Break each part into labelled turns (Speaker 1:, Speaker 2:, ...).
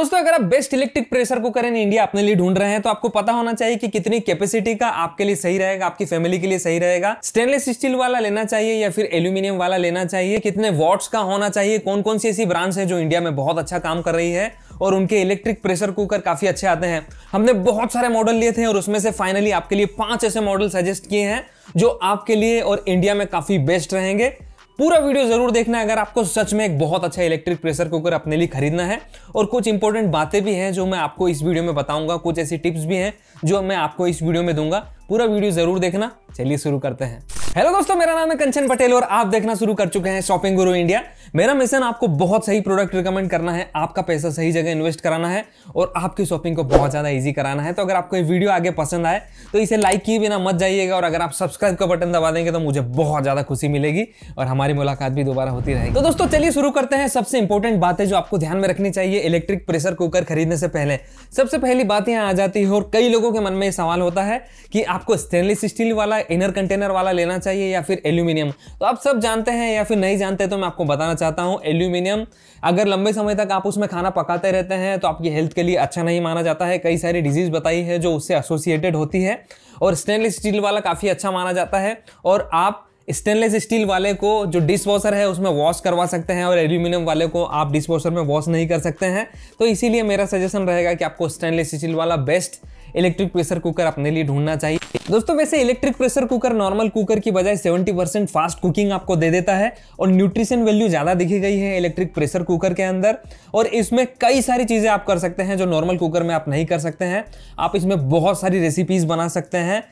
Speaker 1: दोस्तों अगर आप best electric pressure cooker in India अपने लिए ढूंढ रहे हैं तो आपको पता होना चाहिए कि कितनी कैपेसिटी का आपके लिए सही रहेगा आपकी फैमिली के लिए सही रहेगा स्टेनलेस स्टील वाला लेना चाहिए या फिर एल्यूमिनियम वाला लेना चाहिए कितने वॉट्स का होना चाहिए कौन कौन सी ऐसी ब्रांड्स है जो इंडिया में बहुत अच्छा काम कर रही है और उनके इलेक्ट्रिक प्रेशर कुकर काफी अच्छे आते हैं हमने बहुत सारे मॉडल लिए थे और उसमें से फाइनली आपके लिए पांच ऐसे मॉडल सजेस्ट किए हैं जो आपके लिए और इंडिया में काफी बेस्ट रहेंगे पूरा वीडियो जरूर देखना अगर आपको सच में एक बहुत अच्छा इलेक्ट्रिक प्रेशर कुकर अपने लिए खरीदना है और कुछ इंपॉर्टेंट बातें भी हैं जो मैं आपको इस वीडियो में बताऊंगा कुछ ऐसी टिप्स भी हैं जो मैं आपको इस वीडियो में दूंगा पूरा वीडियो जरूर देखना चलिए शुरू करते हैं हेलो दोस्तों मेरा नाम है कंचन पटेल और आप देखना शुरू कर चुके हैं शॉपिंग गुरु इंडिया मेरा मिशन आपको बहुत सही प्रोडक्ट रिकमेंड करना है आपका पैसा सही जगह इन्वेस्ट कराना है और आपकी शॉपिंग को बहुत ज़्यादा इजी कराना है तो अगर आपको ये वीडियो आगे पसंद आए तो इसे लाइक किए बिना मत जाइएगा और अगर आप सब्सक्राइब का बटन दबा देंगे तो मुझे बहुत ज़्यादा खुशी मिलेगी और हमारी मुलाकात भी दोबारा होती रहेगी तो दोस्तों चलिए शुरू करते हैं सबसे इंपॉर्टेंट बात जो आपको ध्यान में रखनी चाहिए इलेक्ट्रिक प्रेशर कुकर खरीदने से पहले सबसे पहली बात यहाँ आ जाती है और कई लोगों के मन में सवाल होता है कि आपको स्टेनलेस स्टील वाला इनर कंटेनर वाला लेना चाहिए या फिर एल्यूमिनियम तो आप सब जानते हैं या फिर नहीं जानते तो मैं आपको बताना चाहता हूँ एल्यूमिनियम अगर लंबे समय तक आप उसमें खाना पकाते रहते हैं तो आपकी हेल्थ के लिए अच्छा नहीं माना जाता है कई सारी डिजीज़ बताई है जो उससे एसोसिएटेड होती है और स्टेनलेस स्टील वाला काफ़ी अच्छा माना जाता है और आप स्टेनलेस स्टील वाले को जो डिश वॉशर है उसमें वॉश करवा सकते हैं और एल्यूमिनियम वाले को आप डिश वॉशर में वॉश नहीं कर सकते हैं तो इसीलिए मेरा सजेशन रहेगा कि आपको स्टेनलेस स्टील वाला बेस्ट इलेक्ट्रिक प्रेशर कुकर अपने लिए ढूंढना चाहिए दोस्तों वैसे electric pressure cooker normal cooker की बजाय 70 परसेंट फास्ट कुकिंग आपको दे देता है और न्यूट्रिशन वैल्यू ज़्यादा दिखी गई है इलेक्ट्रिक प्रेशर कुकर के अंदर और इसमें कई सारी चीज़ें आप कर सकते हैं जो नॉर्मल कुकर में आप नहीं कर सकते हैं आप इसमें बहुत सारी रेसिपीज़ बना सकते हैं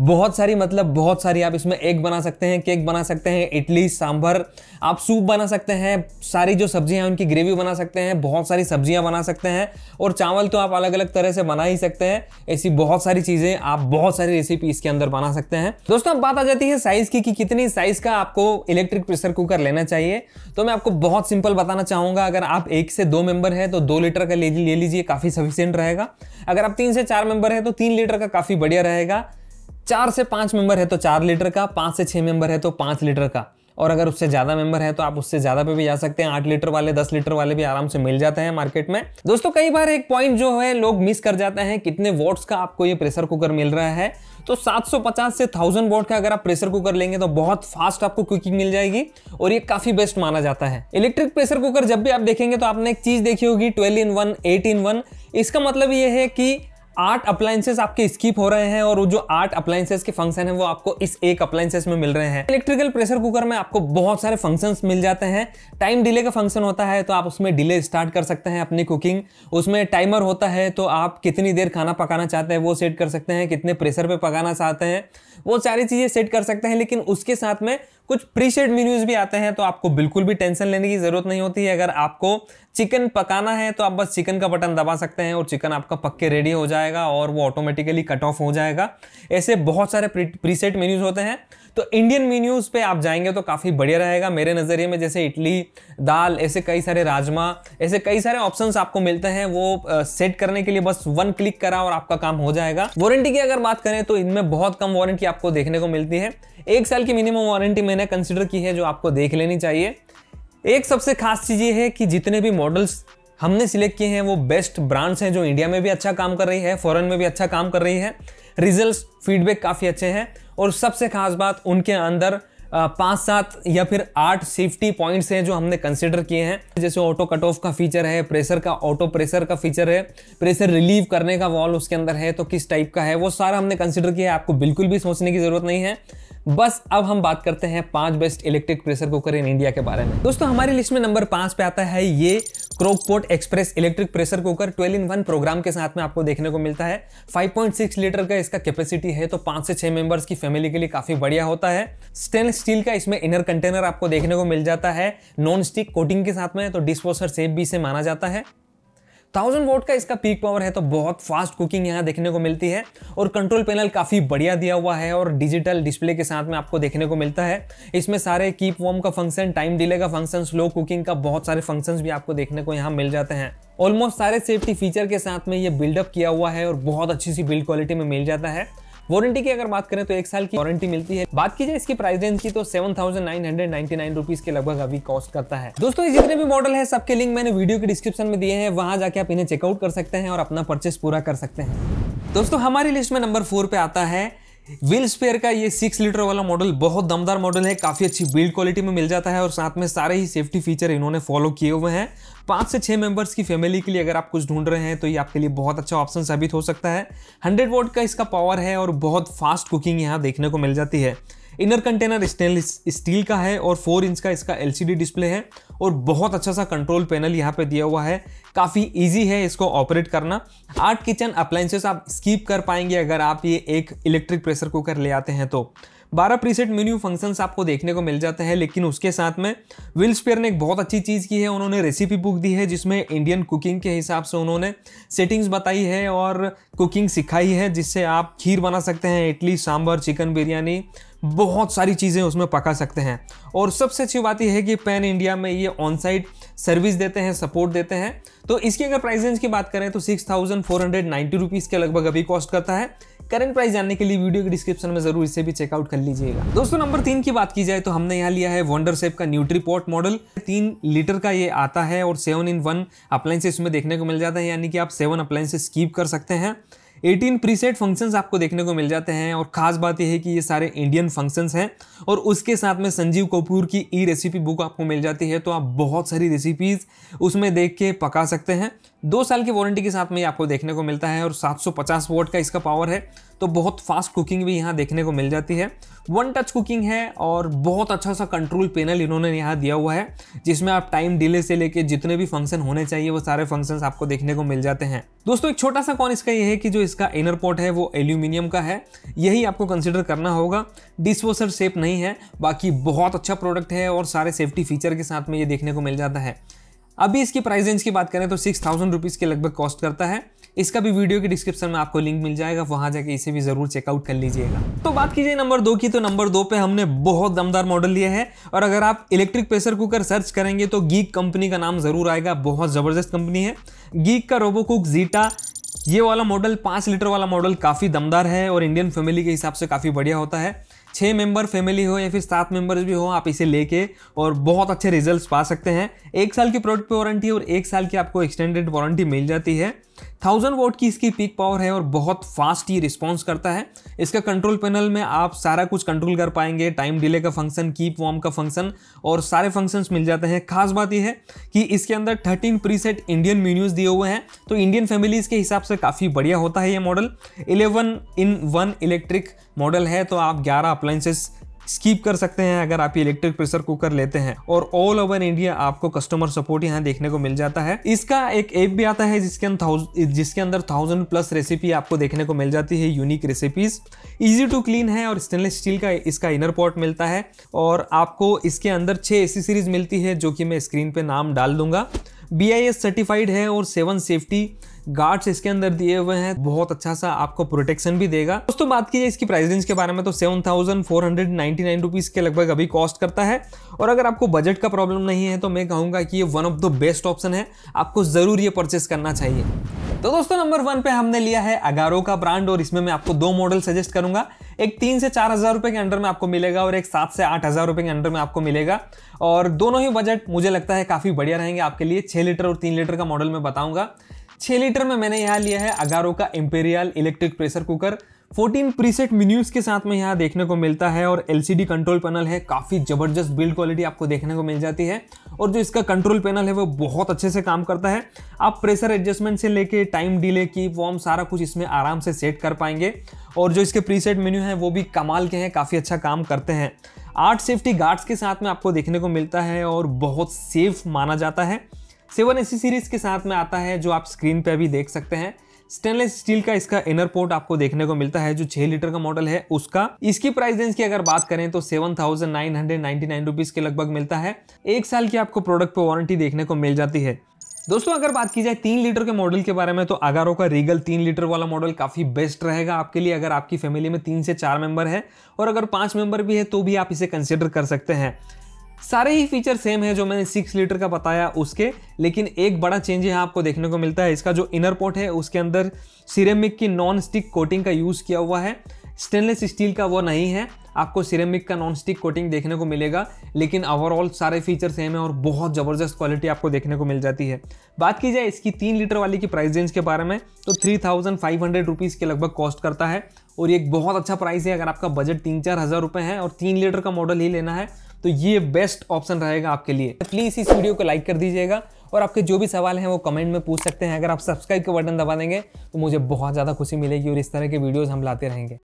Speaker 1: बहुत सारी मतलब बहुत सारी आप इसमें एग बना सकते हैं केक बना सकते हैं इडली सांभर आप सूप बना सकते हैं सारी जो सब्जियां हैं उनकी ग्रेवी बना सकते हैं बहुत सारी सब्जियां बना सकते हैं और चावल तो आप अलग अलग तरह से बना ही सकते हैं ऐसी बहुत सारी चीज़ें आप बहुत सारी रेसिपी इसके अंदर बना सकते हैं दोस्तों अब बात आ जाती है साइज़ की कि कितनी साइज़ का आपको इलेक्ट्रिक प्रेशर कुकर लेना चाहिए तो मैं आपको बहुत सिंपल बताना चाहूँगा अगर आप एक से दो मेंबर है तो दो लीटर का ले लीजिए काफ़ी सफिशियंट रहेगा अगर आप तीन से चार मेंबर हैं तो तीन लीटर का काफ़ी बढ़िया रहेगा चार से पांच मेंबर है तो चार लीटर का पांच से छह मेंबर है तो पांच लीटर का और अगर उससे ज़्यादा मेंबर है तो आप उससे ज़्यादा पे भी जा सकते हैं आठ लीटर वाले दस लीटर वाले भी आराम से मिल जाते हैं मार्केट में दोस्तों कई बार एक पॉइंट जो है लोग मिस कर जाते हैं कितने वॉट्स का आपको ये प्रेशर कुकर मिल रहा है तो 750 से 1000 वॉट का अगर आप प्रेशर कुकर लेंगे तो बहुत फास्ट आपको कुकिंग मिल जाएगी और ये काफ़ी बेस्ट माना जाता है इलेक्ट्रिक प्रेशर कुकर जब भी आप देखेंगे तो आपने एक चीज़ देखी होगी twelve in one eight in one इसका मतलब ये है कि आठ अप्लायंसेस आपके स्कीप हो रहे हैं और वो जो आठ अप्लायंसेस के फंक्शन है वो आपको इस एक अप्लायंसेस में मिल रहे हैं इलेक्ट्रिकल प्रेशर कुकर में आपको बहुत सारे फंक्शन मिल जाते हैं टाइम डिले का फंक्शन होता है तो आप उसमें डिले स्टार्ट कर सकते हैं अपनी कुकिंग उसमें टाइमर होता है तो आप कितनी देर खाना पकाना चाहते हैं वो सेट कर सकते हैं कितने प्रेशर पर पकाना चाहते हैं वो सारी चीज़ें सेट कर सकते हैं लेकिन उसके साथ में कुछ प्रीशेड मेन्यूज भी आते हैं तो आपको बिल्कुल भी टेंशन लेने की ज़रूरत नहीं होती है अगर आपको चिकन पकाना है तो आप बस चिकन का बटन दबा सकते हैं और चिकन आपका पक्के रेडी हो जाएगा जाएगा और वो ऑटोमेटिकली कट ऑफ हो जाएगा ऐसे बहुत सारे प्रीसेट मेन्यूज़ होते हैं तो इंडियन मेन्यूज़ पे आप जाएंगे तो काफ़ी बढ़िया रहेगा मेरे नज़रिए में जैसे इडली दाल ऐसे कई सारे राजमा ऐसे कई सारे ऑप्शंस आपको मिलते हैं वो सेट करने के लिए बस वन क्लिक करा और आपका काम हो जाएगा वारंटी की अगर बात करें तो इनमें बहुत कम वारंटी आपको देखने को मिलती है एक साल की मिनिमम वारंटी मैंने कंसिडर की है जो आपको देख लेनी चाहिए एक सबसे खास चीज़ ये है कि जितने भी मॉडल्स हमने सिलेक्ट किए हैं वो बेस्ट ब्रांड्स हैं जो इंडिया में भी अच्छा काम कर रही है फॉरेन में भी अच्छा काम कर रही है रिजल्ट्स फीडबैक काफ़ी अच्छे हैं और सबसे खास बात उनके अंदर पाँच सात या फिर आठ सेफ्टी पॉइंट्स हैं जो हमने कंसिडर किए हैं जैसे ऑटो कट ऑफ का फीचर है प्रेशर का ऑटो प्रेशर का फीचर है प्रेशर रिलीव करने का वॉल उसके अंदर है तो किस टाइप का है वो सारा हमने कंसिडर किया है आपको बिल्कुल भी सोचने की ज़रूरत नहीं है बस अब हम बात करते हैं पांच best electric pressure cooker in India के बारे में दोस्तों हमारी लिस्ट में नंबर पांच पे आता है ये Crockpot express electric pressure cooker 12 in one program के साथ में आपको देखने को मिलता है 5.6 लीटर का इसका कैपेसिटी है तो पांच से छह मेंबर्स की फैमिली के लिए काफी बढ़िया होता है स्टेनलेस स्टील का इसमें इनर कंटेनर आपको देखने को मिल जाता है नॉन स्टिक कोटिंग के साथ में तो डिस्पोजर सेफ भी इसे माना जाता है थाउजेंड वोट का इसका पीक पावर है तो बहुत फास्ट कुकिंग यहाँ देखने को मिलती है और कंट्रोल पैनल काफ़ी बढ़िया दिया हुआ है और डिजिटल डिस्प्ले के साथ में आपको देखने को मिलता है इसमें सारे कीप वॉम का फंक्शन टाइम डिले का फंक्शन स्लो कुकिंग का बहुत सारे फंक्शंस भी आपको देखने को यहाँ मिल जाते हैं ऑलमोस्ट सारे सेफ्टी फीचर के साथ में ये बिल्डअप किया हुआ है और बहुत अच्छी सी बिल्ड क्वालिटी में मिल जाता है वारंटी की अगर बात करें तो एक साल की वारंटी मिलती है बात की जाए इसकी प्राइस रेंज की तो seven thousand nine hundred ninety nine rupees के लगभग अभी कॉस्ट करता है दोस्तों ये जितने भी मॉडल है सबके लिंक मैंने वीडियो के डिस्क्रिप्शन में दिए हैं वहां जाके आप इन्हें चेकआउट कर सकते हैं और अपना परचेस पूरा कर सकते हैं दोस्तों हमारी लिस्ट में नंबर फोर पे आता है व्हील स्पेयर का ये सिक्स लीटर वाला मॉडल बहुत दमदार मॉडल है काफ़ी अच्छी बिल्ड क्वालिटी में मिल जाता है और साथ में सारे ही सेफ्टी फीचर इन्होंने फॉलो किए हुए हैं पाँच से छह मेंबर्स की फैमिली के लिए अगर आप कुछ ढूंढ रहे हैं तो ये आपके लिए बहुत अच्छा ऑप्शन साबित हो सकता है हंड्रेड वोट का इसका पावर है और बहुत फास्ट कुकिंग यहाँ देखने को मिल जाती है इनर कंटेनर स्टेनलेस स्टील का है और फोर इंच का इसका एलसीडी डिस्प्ले है और बहुत अच्छा सा कंट्रोल पैनल यहाँ पे दिया हुआ है काफ़ी इजी है इसको ऑपरेट करना आठ किचन अप्लाइंसेस आप स्कीप कर पाएंगे अगर आप ये एक इलेक्ट्रिक प्रेशर कुकर ले आते हैं तो बारह प्रीसेट मेन्यू फंक्शंस आपको देखने को मिल जाते हैं लेकिन उसके साथ में विल ने एक बहुत अच्छी चीज़ की है उन्होंने रेसिपी बुक दी है जिसमें इंडियन कुकिंग के हिसाब से उन्होंने सेटिंग्स बताई है और कुकिंग सिखाई है जिससे आप खीर बना सकते हैं इडली सांभर चिकन बिरयानी बहुत सारी चीज़ें उसमें पका सकते हैं और सबसे अच्छी बात यह है कि पैन इंडिया में ये ऑन साइट सर्विस देते हैं सपोर्ट देते हैं तो इसकी अगर प्राइस रेंज की बात करें तो six thousand four hundred ninety rupees के लगभग अभी कॉस्ट करता है करंट प्राइस जानने के लिए वीडियो के डिस्क्रिप्शन में जरूर इसे भी चेकआउट कर लीजिएगा दोस्तों नंबर तीन की बात की जाए तो हमने यहाँ लिया है वंडर सेप का न्यूट्रीपोर्ट मॉडल तीन लीटर का ये आता है और सेवन इन वन अप्लाइंसेस में देखने को मिल जाता है यानी कि आप सेवन अप्लाइंसेस कीप कर सकते हैं एटीन प्रीसेट फंक्शंस आपको देखने को मिल जाते हैं और खास बात यह है कि ये सारे इंडियन फंक्शंस हैं और उसके साथ में संजीव कपूर की ई रेसिपी बुक आपको मिल जाती है तो आप बहुत सारी रेसिपीज़ उसमें देख के पका सकते हैं दो साल की वारंटी के साथ में ये आपको देखने को मिलता है और 750 वोट का इसका पावर है तो बहुत फास्ट कुकिंग भी यहाँ देखने को मिल जाती है वन टच कुकिंग है और बहुत अच्छा सा कंट्रोल पैनल इन्होंने यहाँ दिया हुआ है जिसमें आप टाइम डिले से लेके जितने भी फंक्शन होने चाहिए वो सारे फंक्शंस आपको देखने को मिल जाते हैं दोस्तों एक छोटा सा कौन इसका ये है कि जो इसका इनर पॉट है वो एल्यूमिनियम का है यही आपको कंसिडर करना होगा डिशवॉशर सेफ नहीं है बाकी बहुत अच्छा प्रोडक्ट है और सारे सेफ्टी फीचर के साथ में ये देखने को मिल जाता है अभी इसकी प्राइस रेंज की बात करें तो सिक्स थाउजेंड रुपीज़ के लगभग कॉस्ट करता है इसका भी वीडियो के डिस्क्रिप्शन में आपको लिंक मिल जाएगा वहां जाके इसे भी जरूर चेकआउट कर लीजिएगा तो बात कीजिए नंबर दो की तो नंबर दो पे हमने बहुत दमदार मॉडल लिए है और अगर आप इलेक्ट्रिक प्रेशर कुकर सर्च करेंगे तो गीक कंपनी का नाम जरूर आएगा बहुत जबरदस्त कंपनी है गीक का रोबो कुक जीटा ये वाला मॉडल पाँच लीटर वाला मॉडल काफ़ी दमदार है और इंडियन फैमिली के हिसाब से काफ़ी बढ़िया होता है छः मेंबर फैमिली हो या फिर सात मेंबर्स भी हो आप इसे लेके और बहुत अच्छे रिजल्ट्स पा सकते हैं एक साल की प्रोडक्ट पे वारंटी और एक साल की आपको एक्सटेंडेड वारंटी मिल जाती है थाउजेंड वोट की इसकी पीक पावर है और बहुत फास्ट ये रिस्पॉन्स करता है इसका कंट्रोल पैनल में आप सारा कुछ कंट्रोल कर पाएंगे टाइम डिले का फंक्शन कीप वॉर्म का फंक्शन और सारे फंक्शंस मिल जाते हैं खास बात यह है कि इसके अंदर थर्टीन प्रीसेट इंडियन मीन्यूज दिए हुए हैं तो इंडियन फैमिलीज़ के हिसाब से काफ़ी बढ़िया होता है ये model eleven in one electric model है तो आप ग्यारह अप्लाइंसेस स्कीप कर सकते हैं अगर आप इलेक्ट्रिक प्रेशर कुकर लेते हैं और ऑल ओवर इंडिया आपको कस्टमर सपोर्ट यहाँ देखने को मिल जाता है इसका एक ऐप भी आता है जिसके अंदर जिसके अंदर थाउजेंड प्लस रेसिपी आपको देखने को मिल जाती है unique recipes easy to clean है और स्टेनलेस स्टील का इसका इनर पॉट मिलता है और आपको इसके अंदर छः ऐसी सीरीज मिलती है जो कि मैं स्क्रीन पर नाम डाल दूंगा बी सर्टिफाइड है और सेवन सेफ्टी गार्ड्स इसके अंदर दिए हुए हैं बहुत अच्छा सा आपको प्रोटेक्शन भी देगा दोस्तों बात कीजिए इसकी प्राइस रेंज के बारे में तो seven thousand four hundred nine rupees के लगभग अभी कॉस्ट करता है और अगर आपको बजट का प्रॉब्लम नहीं है तो मैं कहूंगा कि ये one of the best option है आपको ज़रूर ये परचेस करना चाहिए तो दोस्तों नंबर वन पे हमने लिया है अगारो का ब्रांड और इसमें मैं आपको दो मॉडल सजेस्ट करूंगा एक तीन से चार हजार रुपए के अंडर में आपको मिलेगा और एक सात से आठ हजार रुपए के अंडर में आपको मिलेगा और दोनों ही बजट मुझे लगता है काफ़ी बढ़िया रहेंगे आपके लिए छह लीटर और तीन लीटर का मॉडल मैं बताऊंगा छह लीटर में मैंने यहाँ लिया है अगारो का Imperial electric pressure cooker 14 preset menus के साथ में यहाँ देखने को मिलता है और एलसीडी कंट्रोल पैनल है काफ़ी ज़बरदस्त बिल्ड क्वालिटी आपको देखने को मिल जाती है और जो इसका कंट्रोल पैनल है वो बहुत अच्छे से काम करता है आप प्रेशर एडजस्टमेंट से लेके टाइम डिले की वॉर्म सारा कुछ इसमें आराम से सेट कर पाएंगे और जो इसके प्रीसेट मेन्यू हैं वो भी कमाल के हैं काफ़ी अच्छा काम करते हैं आठ सेफ्टी गार्ड्स के साथ में आपको देखने को मिलता है और बहुत सेफ माना जाता है सेवन एसी सीरीज के साथ में आता है जो आप स्क्रीन पे भी देख सकते हैं स्टेनलेस स्टील का इसका इनर पोर्ट आपको देखने को मिलता है जो 6 लीटर का मॉडल है उसका इसकी प्राइस रेंज की अगर बात करें तो seven thousand nine hundred nine rupees के लगभग मिलता है एक साल की आपको प्रोडक्ट पे वारंटी देखने को मिल जाती है दोस्तों अगर बात की जाए तीन लीटर के मॉडल के बारे में तो अगारो का रीगल तीन लीटर वाला मॉडल काफ़ी बेस्ट रहेगा आपके लिए अगर आपकी फैमिली में तीन से चार मेंबर है और अगर पांच मेंबर भी है तो भी आप इसे कंसिडर कर सकते हैं सारे ही फीचर सेम है जो मैंने सिक्स लीटर का बताया उसके लेकिन एक बड़ा चेंज यहाँ आपको देखने को मिलता है इसका जो इनर पोर्ट है उसके अंदर सिरेमिक की नॉन स्टिक कोटिंग का यूज़ किया हुआ है स्टेनलेस स्टील का वो नहीं है आपको सिरेमिक का नॉन स्टिक कोटिंग देखने को मिलेगा लेकिन ओवरऑल सारे फीचर सेम है और बहुत ज़बरदस्त क्वालिटी आपको देखने को मिल जाती है बात की जाए इसकी तीन लीटर वाली की प्राइस रेंज के बारे में तो three thousand five hundred rupees के लगभग कॉस्ट करता है और ये एक बहुत अच्छा प्राइस है अगर आपका बजट तीन चार हज़ार रुपये है और तीन लीटर का मॉडल ही लेना है तो ये बेस्ट ऑप्शन रहेगा आपके लिए प्लीज़ इस वीडियो को लाइक कर दीजिएगा और आपके जो भी सवाल हैं वो कमेंट में पूछ सकते हैं अगर आप सब्सक्राइब का बटन दबा देंगे तो मुझे बहुत ज़्यादा खुशी मिलेगी और इस तरह के वीडियोज़ हम लाते रहेंगे